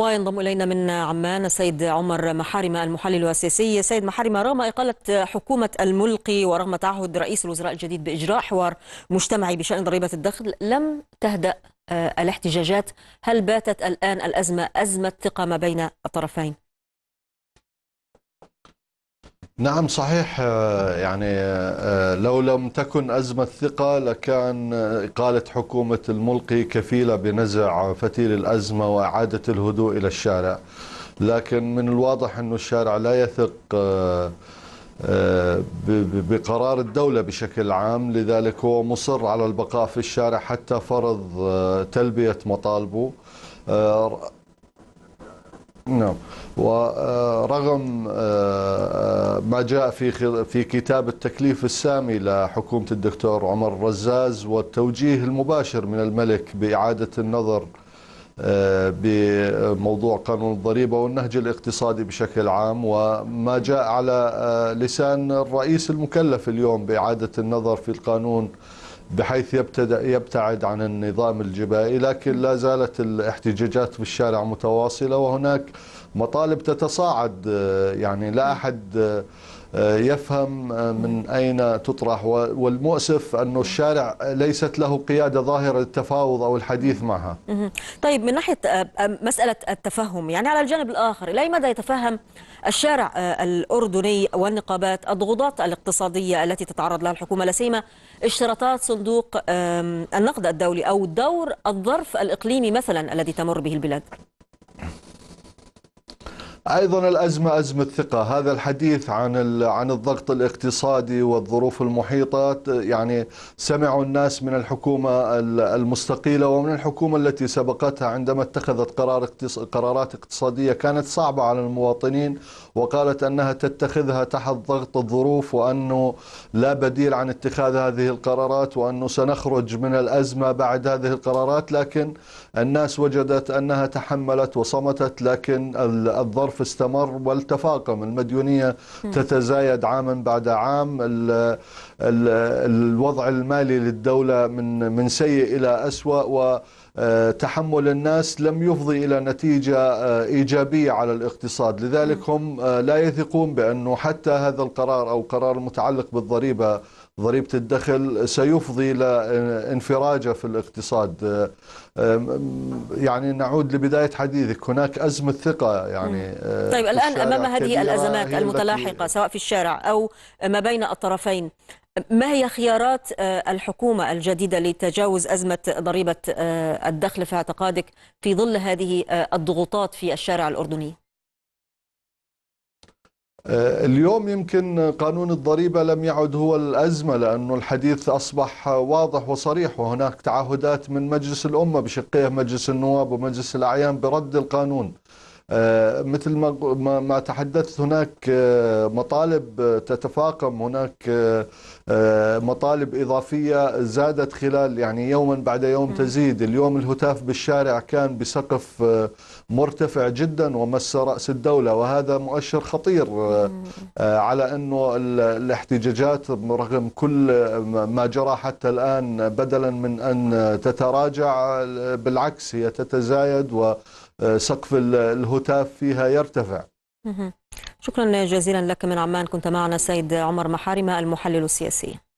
وينضم إلينا من عمان السيد عمر محارم المحلل السياسي، سيد محارم رغم إقالة حكومة الملقي ورغم تعهد رئيس الوزراء الجديد بإجراء حوار مجتمعي بشأن ضريبة الدخل لم تهدأ آه، الاحتجاجات هل باتت الآن الأزمة أزمة ثقة ما بين الطرفين؟ نعم صحيح آه، يعني آه، لو لم تكن أزمة ثقة لكان إقالة آه، حكومة الملقي كفيلة بنزع فتيل الأزمة وإعادة الهدوء إلى الشارع لكن من الواضح أن الشارع لا يثق بقرار الدولة بشكل عام لذلك هو مصر على البقاء في الشارع حتى فرض تلبية مطالبه نعم ورغم آه، آه، ما جاء في في كتاب التكليف السامي لحكومه الدكتور عمر رزاز والتوجيه المباشر من الملك باعاده النظر آه، بموضوع قانون الضريبه والنهج الاقتصادي بشكل عام وما جاء على لسان الرئيس المكلف اليوم باعاده النظر في القانون بحيث يبتدع يبتعد عن النظام الجبائي لكن لا زالت الاحتجاجات في الشارع متواصلة وهناك مطالب تتصاعد آه، يعني لا أحد آه، آه، يفهم آه، من أين تطرح والمؤسف أن الشارع ليست له قيادة ظاهرة للتفاوض أو الحديث معها طيب من ناحية آه، مسألة التفهم يعني على الجانب الآخر إلى مدى يتفهم الشارع الأردني والنقابات الضغوطات الاقتصادية التي تتعرض لها الحكومة لسيما اشتراطات صندوق النقد الدولي أو دور الظرف الإقليمي مثلا الذي تمر به البلاد ايضا الازمه ازمه ثقه هذا الحديث عن عن الضغط الاقتصادي والظروف المحيطه يعني سمعوا الناس من الحكومه المستقيله ومن الحكومه التي سبقتها عندما اتخذت قرار قرارات اقتصاديه كانت صعبه على المواطنين وقالت انها تتخذها تحت ضغط الظروف وانه لا بديل عن اتخاذ هذه القرارات وانه سنخرج من الازمه بعد هذه القرارات لكن الناس وجدت انها تحملت وصمتت لكن الظرف الصرف استمر والتفاقم المديونية تتزايد عاما بعد عام الوضع المالي للدولة من, من سيء إلى أسوأ و آه، تحمل الناس لم يفضي الى نتيجه آه، ايجابيه على الاقتصاد، لذلك هم آه، لا يثقون بانه حتى هذا القرار او قرار متعلق بالضريبه ضريبة الدخل سيفضي إلى انفراجة في الاقتصاد آه، يعني نعود لبداية حديثك هناك أزمة ثقة يعني آه، طيب الآن أمام هذه الأزمات المتلاحقة سواء في الشارع أو ما بين الطرفين ما هي خيارات آه، الحكومة الجديدة لتجاوز أزمة ضريبة الدخل في اعتقادك في ظل هذه الضغوطات في الشارع الأردني؟ آه، اليوم يمكن قانون الضريبة لم يعد هو الأزمة لأنه الحديث أصبح واضح وصريح وهناك تعهدات من مجلس الأمة بشقيه مجلس النواب ومجلس الأعيان برد القانون آه، مثل ما ما تحدثت هناك آه، مطالب آه، تتفاقم هناك مطالب اضافيه زادت خلال يعني يوما بعد يوم تزيد اليوم الهتاف بالشارع كان بسقف مرتفع جدا ومس راس الدوله وهذا مؤشر خطير على انه الاحتجاجات رغم كل ما جرى حتى الان بدلا من ان تتراجع بالعكس هي تتزايد و سقف الهتاف فيها يرتفع شكرا جزيلا لك من عمان كنت معنا سيد عمر محارمة المحلل السياسي